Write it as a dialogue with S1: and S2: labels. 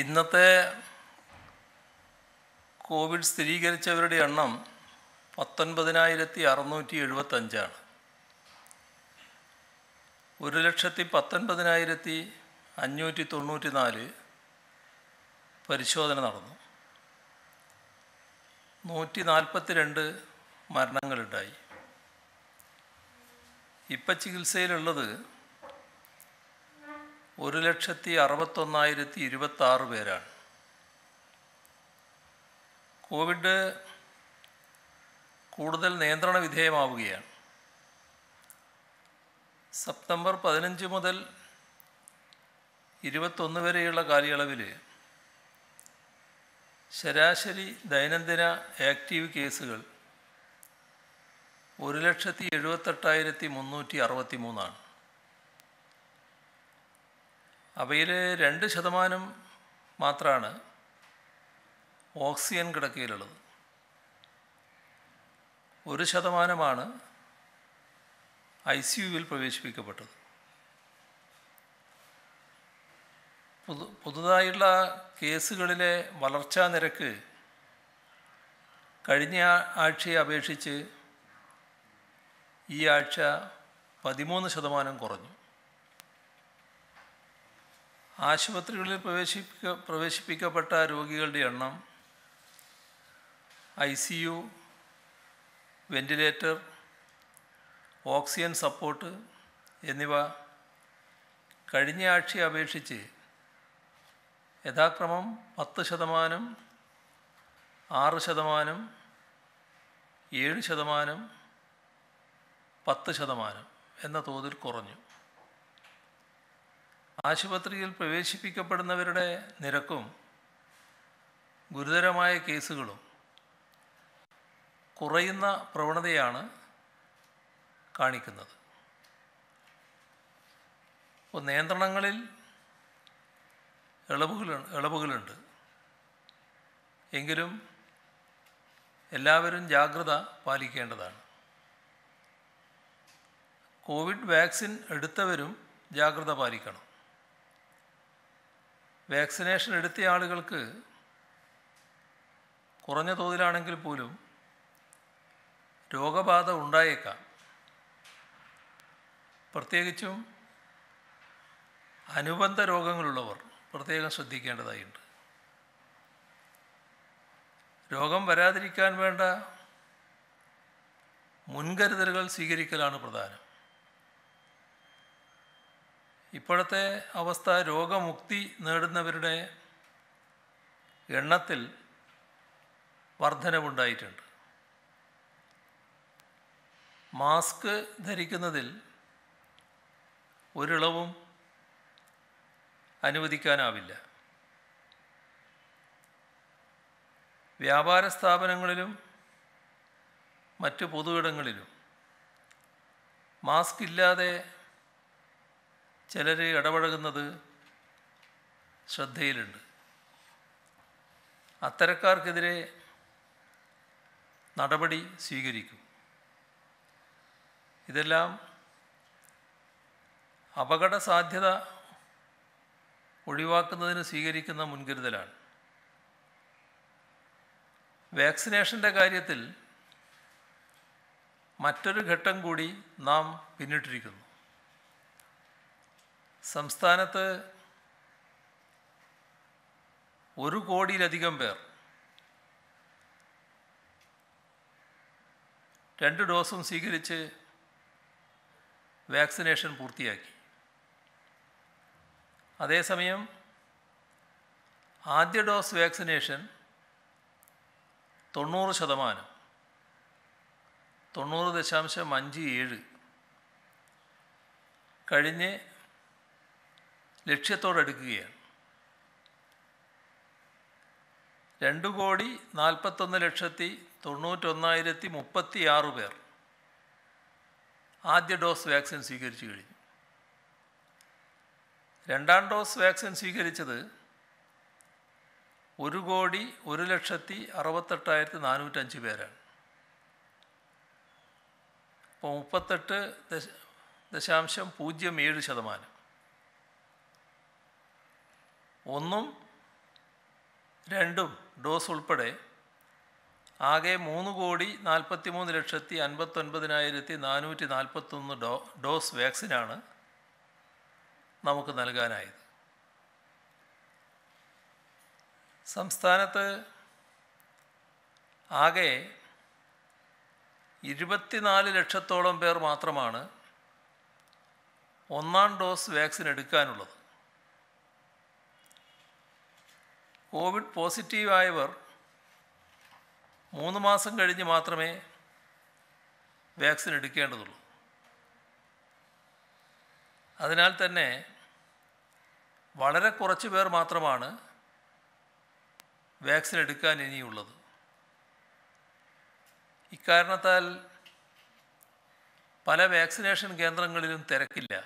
S1: ഇന്നത്തെ കോവിഡ് സ്ഥിരീകരിച്ചവരുടെ എണ്ണം പത്തൊൻപതിനായിരത്തി അറുന്നൂറ്റി എഴുപത്തഞ്ചാണ് ഒരു ലക്ഷത്തി പത്തൊൻപതിനായിരത്തി അഞ്ഞൂറ്റി തൊണ്ണൂറ്റി നാല് പരിശോധന നടന്നു നൂറ്റി നാൽപ്പത്തി രണ്ട് മരണങ്ങളുണ്ടായി ഇപ്പം ചികിത്സയിലുള്ളത് ഒരു ലക്ഷത്തി അറുപത്തൊന്നായിരത്തി ഇരുപത്തി ആറ് പേരാണ് കോവിഡ് കൂടുതൽ നിയന്ത്രണ വിധേയമാവുകയാണ് സെപ്റ്റംബർ പതിനഞ്ച് മുതൽ ഇരുപത്തൊന്ന് വരെയുള്ള കാലയളവിൽ ശരാശരി ദൈനംദിന ആക്റ്റീവ് കേസുകൾ ഒരു ലക്ഷത്തി എഴുപത്തെട്ടായിരത്തി മുന്നൂറ്റി അറുപത്തി മൂന്നാണ് അവയിൽ രണ്ട് ശതമാനം മാത്രമാണ് ഓക്സിജൻ കിടക്കയിലുള്ളത് ഒരു ശതമാനമാണ് ഐ സി യുവിൽ പ്രവേശിപ്പിക്കപ്പെട്ടത് പുതു പുതുതായുള്ള കേസുകളിലെ വളർച്ചാ നിരക്ക് കഴിഞ്ഞ ആഴ്ചയെ അപേക്ഷിച്ച് ഈ ആഴ്ച പതിമൂന്ന് ശതമാനം കുറഞ്ഞു ആശുപത്രികളിൽ പ്രവേശിപ്പിക്ക പ്രവേശിപ്പിക്കപ്പെട്ട രോഗികളുടെ എണ്ണം I C U ventilator oxygen support എന്നിവ കഴിഞ്ഞ ആഴ്ചയെ അപേക്ഷിച്ച് യഥാക്രമം പത്ത് ശതമാനം ആറ് ശതമാനം ഏഴ് ശതമാനം പത്ത് ശതമാനം എന്ന തോതിൽ കുറഞ്ഞു ആശുപത്രിയിൽ പ്രവേശിപ്പിക്കപ്പെടുന്നവരുടെ നിരക്കും ഗുരുതരമായ കേസുകളും കുറയുന്ന പ്രവണതയാണ് കാണിക്കുന്നത് ഇപ്പോൾ നിയന്ത്രണങ്ങളിൽ ഇളവുകൾ ഇളവുകളുണ്ട് എങ്കിലും എല്ലാവരും ജാഗ്രത പാലിക്കേണ്ടതാണ് കോവിഡ് വാക്സിൻ എടുത്തവരും ജാഗ്രത പാലിക്കണം വാക്സിനേഷൻ എടുത്ത ആളുകൾക്ക് കുറഞ്ഞ തോതിലാണെങ്കിൽ പോലും രോഗബാധ ഉണ്ടായേക്കാം പ്രത്യേകിച്ചും അനുബന്ധ രോഗങ്ങളുള്ളവർ പ്രത്യേകം ശ്രദ്ധിക്കേണ്ടതായിട്ടുണ്ട് രോഗം വരാതിരിക്കാൻ വേണ്ട മുൻകരുതലുകൾ സ്വീകരിക്കലാണ് പ്രധാനം ഇപ്പോഴത്തെ അവസ്ഥ രോഗമുക്തി നേടുന്നവരുടെ എണ്ണത്തിൽ വർധനവുണ്ടായിട്ടുണ്ട് മാസ്ക് ധരിക്കുന്നതിൽ ഒരിളവും അനുവദിക്കാനാവില്ല വ്യാപാര സ്ഥാപനങ്ങളിലും മറ്റു പൊതുവിടങ്ങളിലും മാസ്ക് ഇല്ലാതെ ചിലർ ഇടപഴകുന്നത് ശ്രദ്ധയിലുണ്ട് അത്തരക്കാർക്കെതിരെ നടപടി സ്വീകരിക്കും ഇതെല്ലാം അപകട സാധ്യത ഒഴിവാക്കുന്നതിന് സ്വീകരിക്കുന്ന മുൻകരുതലാണ് വാക്സിനേഷൻ്റെ കാര്യത്തിൽ മറ്റൊരു ഘട്ടം കൂടി നാം പിന്നിട്ടിരിക്കുന്നു സംസ്ഥാനത്ത് ഒരു കോടിയിലധികം പേർ രണ്ട് ഡോസും സ്വീകരിച്ച് വാക്സിനേഷൻ പൂർത്തിയാക്കി അതേസമയം ആദ്യ ഡോസ് വാക്സിനേഷൻ തൊണ്ണൂറ് ശതമാനം തൊണ്ണൂറ് ദശാംശം അഞ്ച് ഏഴ് കഴിഞ്ഞ് ലക്ഷ്യത്തോടടുക്കുകയാണ് രണ്ടു കോടി നാൽപ്പത്തൊന്ന് ലക്ഷത്തി തൊണ്ണൂറ്റൊന്നായിരത്തി മുപ്പത്തി ആറ് പേർ ആദ്യ ഡോസ് വാക്സിൻ സ്വീകരിച്ചു കഴിഞ്ഞു രണ്ടാം ഡോസ് വാക്സിൻ സ്വീകരിച്ചത് ഒരു കോടി ഒരു ലക്ഷത്തി അറുപത്തെട്ടായിരത്തി നാനൂറ്റഞ്ച് പേരാണ് അപ്പോൾ മുപ്പത്തെട്ട് ദശാംശം പൂജ്യം ഏഴ് ശതമാനം ഒന്നും രണ്ടും ഡോസ് ഉൾപ്പെടെ ആകെ മൂന്ന് കോടി നാൽപ്പത്തി മൂന്ന് ലക്ഷത്തി അൻപത്തൊൻപതിനായിരത്തി നാനൂറ്റി നാൽപ്പത്തൊന്ന് ഡോ ഡോസ് വാക്സിനാണ് നമുക്ക് നൽകാനായത് സംസ്ഥാനത്ത് ആകെ ഇരുപത്തിനാല് ലക്ഷത്തോളം പേർ മാത്രമാണ് ഒന്നാം ഡോസ് വാക്സിൻ എടുക്കാനുള്ളത് കോവിഡ് പോസിറ്റീവായവർ മൂന്ന് മാസം കഴിഞ്ഞ് മാത്രമേ വാക്സിൻ എടുക്കേണ്ടതുള്ളൂ അതിനാൽ തന്നെ വളരെ കുറച്ച് പേർ മാത്രമാണ് വാക്സിൻ എടുക്കാൻ ഇനിയുള്ളത് ഇക്കാരണത്താൽ പല വാക്സിനേഷൻ കേന്ദ്രങ്ങളിലും തിരക്കില്ല